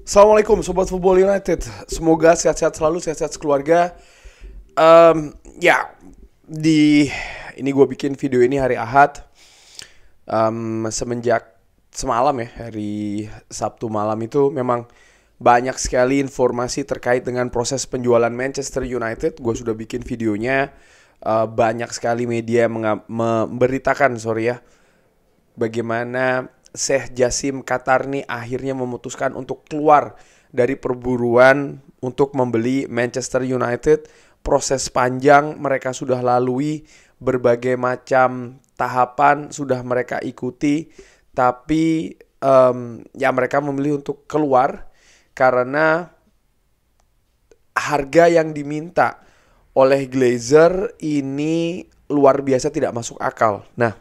Assalamualaikum Sobat Football United Semoga sehat-sehat selalu, sehat-sehat sekeluarga um, Ya, di ini gue bikin video ini hari Ahad um, Semenjak semalam ya, hari Sabtu malam itu memang banyak sekali informasi terkait dengan proses penjualan Manchester United Gue sudah bikin videonya uh, Banyak sekali media memberitakan, sorry ya Bagaimana Syekh Jasim Katarni akhirnya memutuskan untuk keluar dari perburuan untuk membeli Manchester United. Proses panjang mereka sudah lalui berbagai macam tahapan sudah mereka ikuti, tapi um, ya mereka memilih untuk keluar karena harga yang diminta oleh Glazer ini luar biasa tidak masuk akal. Nah,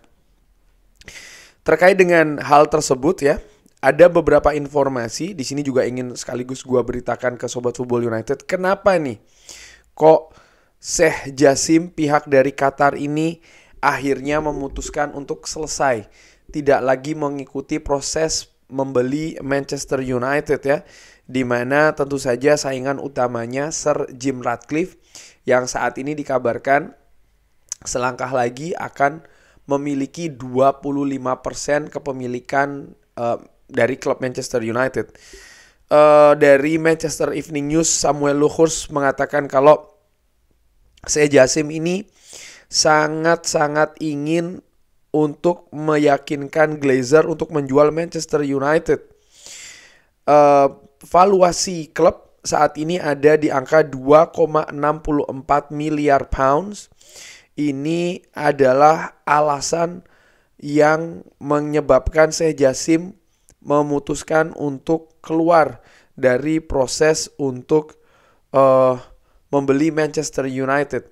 Terkait dengan hal tersebut ya, ada beberapa informasi di sini juga ingin sekaligus gue beritakan ke sobat Football United. Kenapa nih? Kok Syekh Jasim pihak dari Qatar ini akhirnya memutuskan untuk selesai, tidak lagi mengikuti proses membeli Manchester United ya di mana tentu saja saingan utamanya Sir Jim Ratcliffe yang saat ini dikabarkan selangkah lagi akan memiliki 25% kepemilikan uh, dari klub Manchester United. Uh, dari Manchester Evening News, Samuel Luhurs mengatakan kalau Jasim ini sangat-sangat ingin untuk meyakinkan Glazer untuk menjual Manchester United. Uh, valuasi klub saat ini ada di angka 2,64 miliar pounds ini adalah alasan yang menyebabkan Syekh Jasim memutuskan untuk keluar dari proses untuk uh, membeli Manchester United.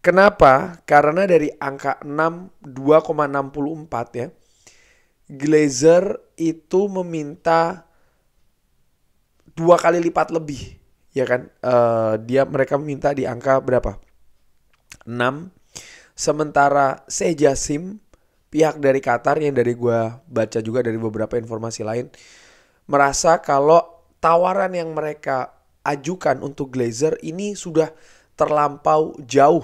Kenapa? Karena dari angka 6 2,64 ya. Glazer itu meminta dua kali lipat lebih, ya kan? Uh, dia mereka minta di angka berapa? 6 Sementara Sejasim, pihak dari Qatar yang dari gue baca juga dari beberapa informasi lain, merasa kalau tawaran yang mereka ajukan untuk Glazer ini sudah terlampau jauh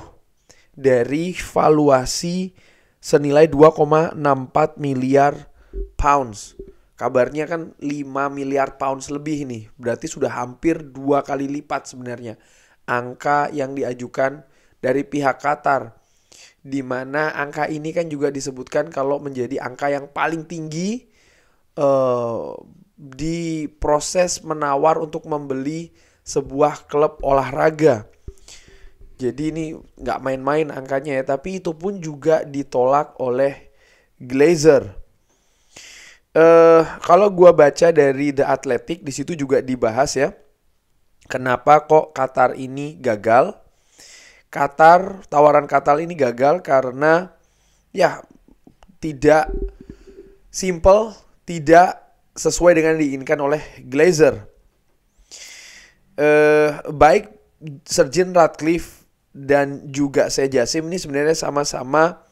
dari valuasi senilai 2,64 miliar pounds. Kabarnya kan 5 miliar pounds lebih nih. Berarti sudah hampir dua kali lipat sebenarnya. Angka yang diajukan dari pihak Qatar di mana angka ini kan juga disebutkan kalau menjadi angka yang paling tinggi uh, di proses menawar untuk membeli sebuah klub olahraga. Jadi ini nggak main-main angkanya ya, tapi itu pun juga ditolak oleh Glazer. Uh, kalau gue baca dari The Athletic di situ juga dibahas ya, kenapa kok Qatar ini gagal? Qatar, tawaran Qatar ini gagal karena ya tidak simple, tidak sesuai dengan diinginkan oleh Glazer. Eh, baik Sergin Radcliffe dan juga saya Jasim ini sebenarnya sama-sama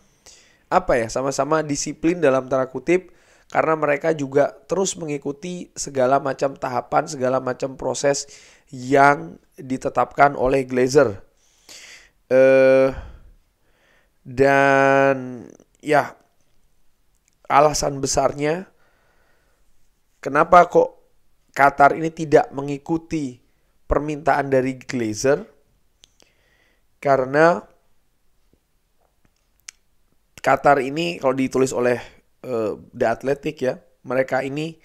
apa ya, sama-sama disiplin dalam tanda kutip karena mereka juga terus mengikuti segala macam tahapan, segala macam proses yang ditetapkan oleh Glazer Uh, dan ya alasan besarnya kenapa kok Qatar ini tidak mengikuti permintaan dari Glazer karena Qatar ini kalau ditulis oleh uh, The Athletic ya mereka ini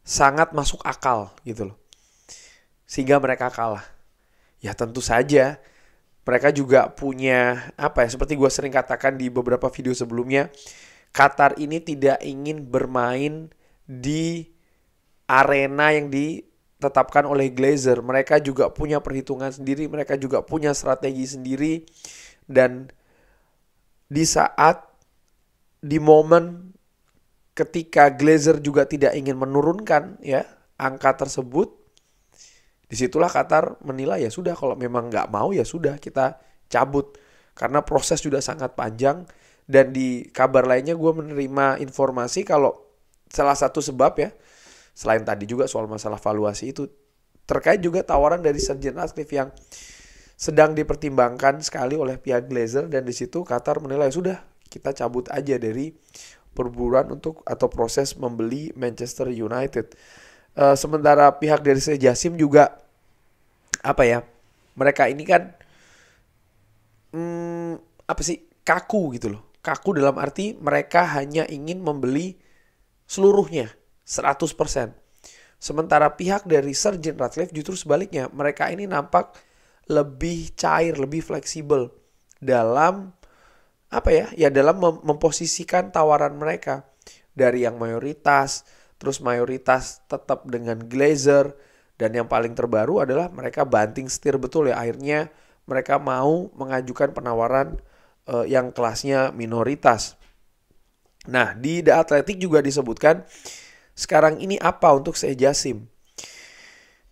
sangat masuk akal gitu loh sehingga mereka kalah ya tentu saja mereka juga punya apa ya seperti gue sering katakan di beberapa video sebelumnya Qatar ini tidak ingin bermain di arena yang ditetapkan oleh Glazer. Mereka juga punya perhitungan sendiri, mereka juga punya strategi sendiri dan di saat di momen ketika Glazer juga tidak ingin menurunkan ya angka tersebut disitulah Qatar menilai ya sudah kalau memang nggak mau ya sudah kita cabut karena proses sudah sangat panjang dan di kabar lainnya gue menerima informasi kalau salah satu sebab ya selain tadi juga soal masalah valuasi itu terkait juga tawaran dari Sergin Ratcliffe yang sedang dipertimbangkan sekali oleh pihak Glazer dan di situ Qatar menilai ya sudah kita cabut aja dari perburuan untuk atau proses membeli Manchester United. Uh, sementara pihak dari Sejasim juga apa ya? Mereka ini kan hmm, apa sih? kaku gitu loh. Kaku dalam arti mereka hanya ingin membeli seluruhnya 100%. Sementara pihak dari Sergeant Ratcliffe justru sebaliknya, mereka ini nampak lebih cair, lebih fleksibel dalam apa ya? Ya dalam memposisikan tawaran mereka dari yang mayoritas terus mayoritas tetap dengan Glazer dan yang paling terbaru adalah mereka banting setir betul ya akhirnya mereka mau mengajukan penawaran uh, yang kelasnya minoritas. Nah, di The Athletic juga disebutkan sekarang ini apa untuk Seja Sim?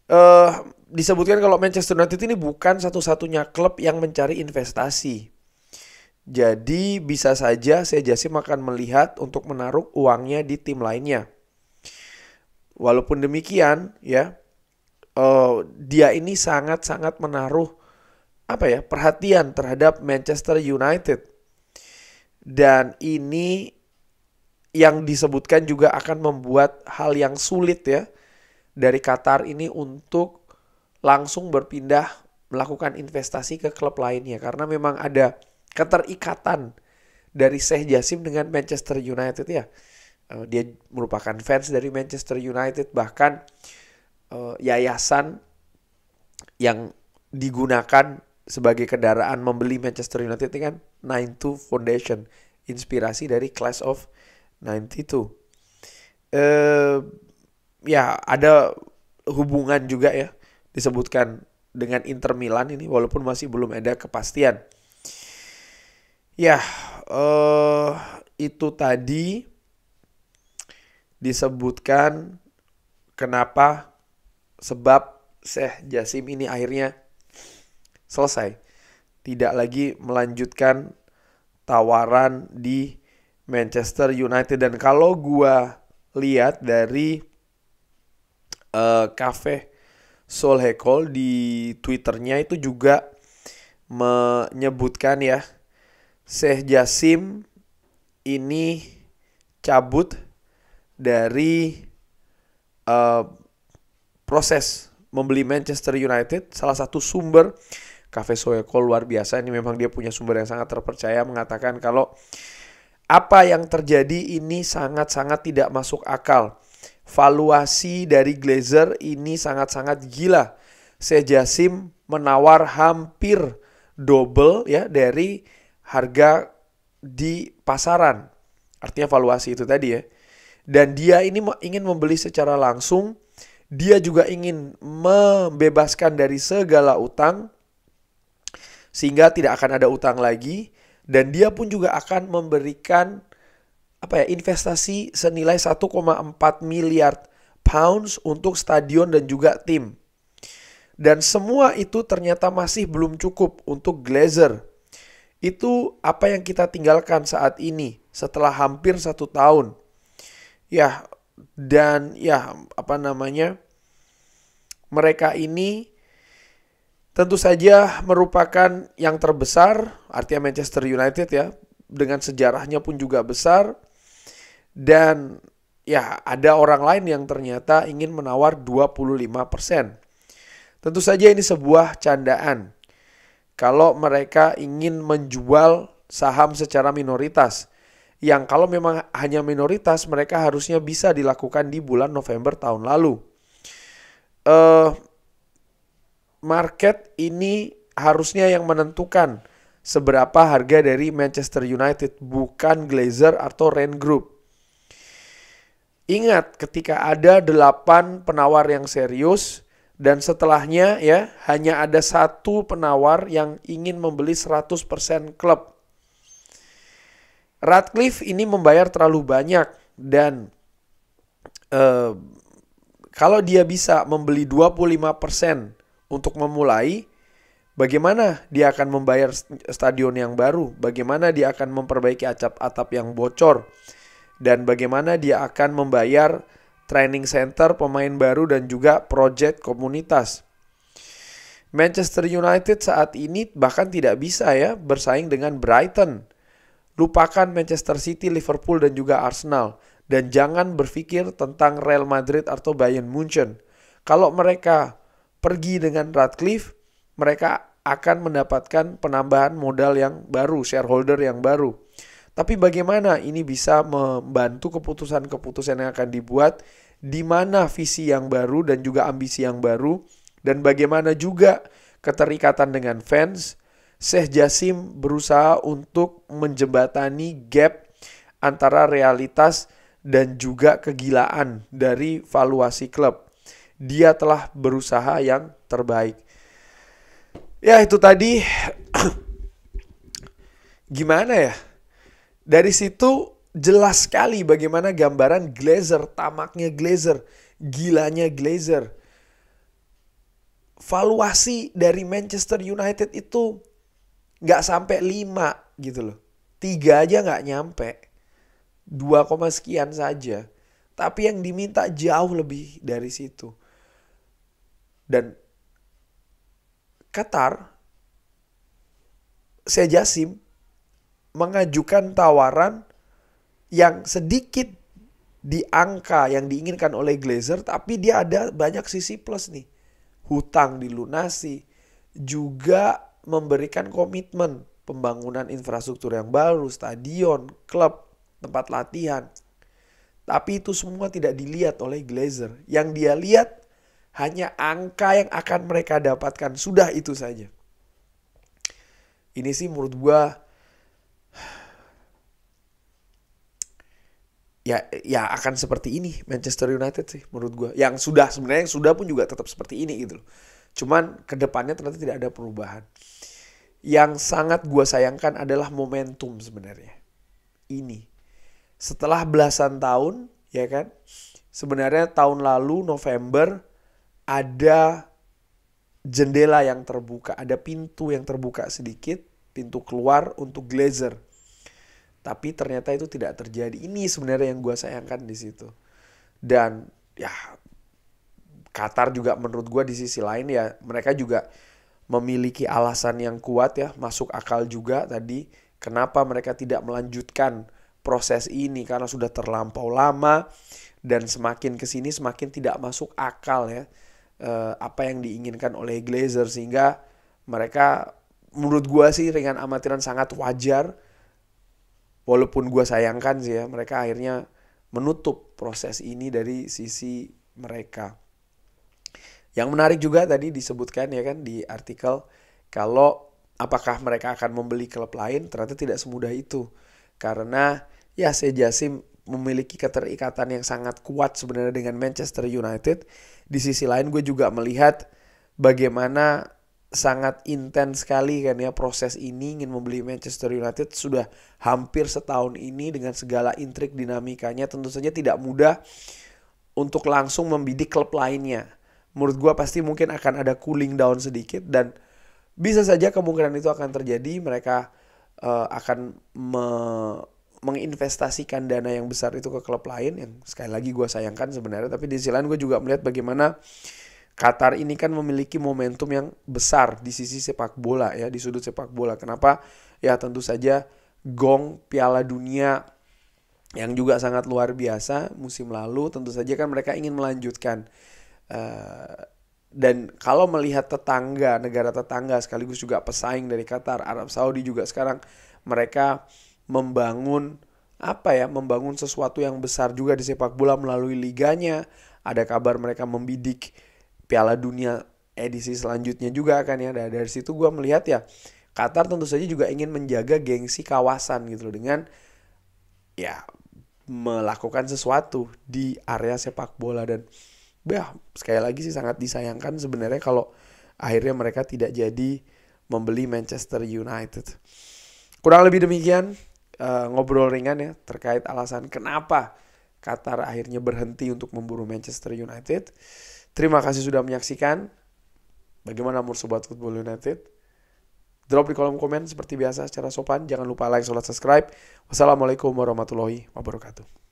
Uh, disebutkan kalau Manchester United ini bukan satu-satunya klub yang mencari investasi. Jadi bisa saja Seja Sim akan melihat untuk menaruh uangnya di tim lainnya. Walaupun demikian, ya uh, dia ini sangat-sangat menaruh apa ya perhatian terhadap Manchester United. Dan ini yang disebutkan juga akan membuat hal yang sulit ya dari Qatar ini untuk langsung berpindah melakukan investasi ke klub lainnya karena memang ada keterikatan dari Sheikh Jasim dengan Manchester United ya. Eh, dia merupakan fans dari Manchester United bahkan uh, yayasan yang digunakan sebagai kendaraan membeli Manchester United ini kan 92 Foundation inspirasi dari Class of 92. Uh, eh, ya ada hubungan juga ya disebutkan dengan Inter Milan ini walaupun masih belum ada kepastian. Ya, uh, itu tadi disebutkan kenapa sebab Syekh Jasim ini akhirnya selesai. Tidak lagi melanjutkan tawaran di Manchester United dan kalau gua lihat dari uh, cafe Sol Hekol di Twitternya itu juga menyebutkan ya Syekh Jasim ini cabut dari uh, proses membeli Manchester United, salah satu sumber Cafe Soeko luar biasa ini memang dia punya sumber yang sangat terpercaya mengatakan kalau apa yang terjadi ini sangat-sangat tidak masuk akal. Valuasi dari Glazer ini sangat-sangat gila. Sejasim menawar hampir double ya dari harga di pasaran. Artinya valuasi itu tadi ya dan dia ini ingin membeli secara langsung. Dia juga ingin membebaskan dari segala utang sehingga tidak akan ada utang lagi dan dia pun juga akan memberikan apa ya investasi senilai 1,4 miliar pounds untuk stadion dan juga tim. Dan semua itu ternyata masih belum cukup untuk Glazer. Itu apa yang kita tinggalkan saat ini setelah hampir satu tahun. Ya, dan ya apa namanya? Mereka ini tentu saja merupakan yang terbesar, artinya Manchester United ya, dengan sejarahnya pun juga besar. Dan ya ada orang lain yang ternyata ingin menawar 25%. Tentu saja ini sebuah candaan. Kalau mereka ingin menjual saham secara minoritas yang kalau memang hanya minoritas mereka harusnya bisa dilakukan di bulan November tahun lalu. Uh, market ini harusnya yang menentukan seberapa harga dari Manchester United, bukan Glazer atau Rain Group. Ingat ketika ada 8 penawar yang serius dan setelahnya ya hanya ada satu penawar yang ingin membeli 100% klub. Radcliffe ini membayar terlalu banyak dan uh, kalau dia bisa membeli 25% untuk memulai, bagaimana dia akan membayar stadion yang baru, bagaimana dia akan memperbaiki atap-atap yang bocor, dan bagaimana dia akan membayar training center pemain baru dan juga project komunitas. Manchester United saat ini bahkan tidak bisa ya bersaing dengan Brighton Lupakan Manchester City, Liverpool, dan juga Arsenal. Dan jangan berpikir tentang Real Madrid atau Bayern Munchen. Kalau mereka pergi dengan Radcliffe, mereka akan mendapatkan penambahan modal yang baru, shareholder yang baru. Tapi bagaimana ini bisa membantu keputusan-keputusan yang akan dibuat, di mana visi yang baru dan juga ambisi yang baru, dan bagaimana juga keterikatan dengan fans, Syekh Jasim berusaha untuk menjembatani gap antara realitas dan juga kegilaan dari valuasi klub. Dia telah berusaha yang terbaik. Ya, itu tadi gimana ya? Dari situ jelas sekali bagaimana gambaran Glazer, tamaknya Glazer, gilanya Glazer. Valuasi dari Manchester United itu nggak sampai 5 gitu loh. 3 aja nggak nyampe. 2, sekian saja. Tapi yang diminta jauh lebih dari situ. Dan Qatar, Sejasim mengajukan tawaran yang sedikit di angka yang diinginkan oleh Glazer, tapi dia ada banyak sisi plus nih. Hutang dilunasi, juga memberikan komitmen pembangunan infrastruktur yang baru, stadion, klub, tempat latihan. Tapi itu semua tidak dilihat oleh Glazer. Yang dia lihat hanya angka yang akan mereka dapatkan. Sudah itu saja. Ini sih menurut gua ya ya akan seperti ini Manchester United sih menurut gua. yang sudah sebenarnya yang sudah pun juga tetap seperti ini gitu cuman kedepannya ternyata tidak ada perubahan yang sangat gue sayangkan adalah momentum sebenarnya. Ini. Setelah belasan tahun, ya kan? Sebenarnya tahun lalu November ada jendela yang terbuka, ada pintu yang terbuka sedikit, pintu keluar untuk Glazer. Tapi ternyata itu tidak terjadi. Ini sebenarnya yang gue sayangkan di situ. Dan ya Qatar juga menurut gue di sisi lain ya mereka juga memiliki alasan yang kuat ya, masuk akal juga tadi kenapa mereka tidak melanjutkan proses ini karena sudah terlampau lama dan semakin ke sini semakin tidak masuk akal ya eh, apa yang diinginkan oleh Glazer sehingga mereka menurut gua sih ringan amatiran sangat wajar walaupun gua sayangkan sih ya mereka akhirnya menutup proses ini dari sisi mereka. Yang menarik juga tadi disebutkan ya kan di artikel kalau apakah mereka akan membeli klub lain ternyata tidak semudah itu. Karena ya Sejasim memiliki keterikatan yang sangat kuat sebenarnya dengan Manchester United. Di sisi lain gue juga melihat bagaimana sangat intens sekali kan ya proses ini ingin membeli Manchester United sudah hampir setahun ini dengan segala intrik dinamikanya tentu saja tidak mudah untuk langsung membidik klub lainnya menurut gue pasti mungkin akan ada cooling down sedikit dan bisa saja kemungkinan itu akan terjadi mereka uh, akan me menginvestasikan dana yang besar itu ke klub lain yang sekali lagi gue sayangkan sebenarnya tapi di sisi lain gue juga melihat bagaimana Qatar ini kan memiliki momentum yang besar di sisi sepak bola ya di sudut sepak bola kenapa ya tentu saja gong Piala Dunia yang juga sangat luar biasa musim lalu tentu saja kan mereka ingin melanjutkan Eh, dan kalau melihat tetangga, negara tetangga sekaligus juga pesaing dari Qatar, Arab Saudi juga sekarang mereka membangun apa ya, membangun sesuatu yang besar juga di sepak bola melalui liganya. Ada kabar mereka membidik Piala Dunia edisi selanjutnya juga kan ya. Nah, dari situ gua melihat ya Qatar tentu saja juga ingin menjaga gengsi kawasan gitu loh dengan ya melakukan sesuatu di area sepak bola dan bah sekali lagi sih sangat disayangkan sebenarnya kalau akhirnya mereka tidak jadi membeli Manchester United. Kurang lebih demikian uh, ngobrol ringan ya terkait alasan kenapa Qatar akhirnya berhenti untuk memburu Manchester United. Terima kasih sudah menyaksikan. Bagaimana menurut Sobat Football United? Drop di kolom komen seperti biasa secara sopan. Jangan lupa like, sholat, subscribe. Wassalamualaikum warahmatullahi wabarakatuh.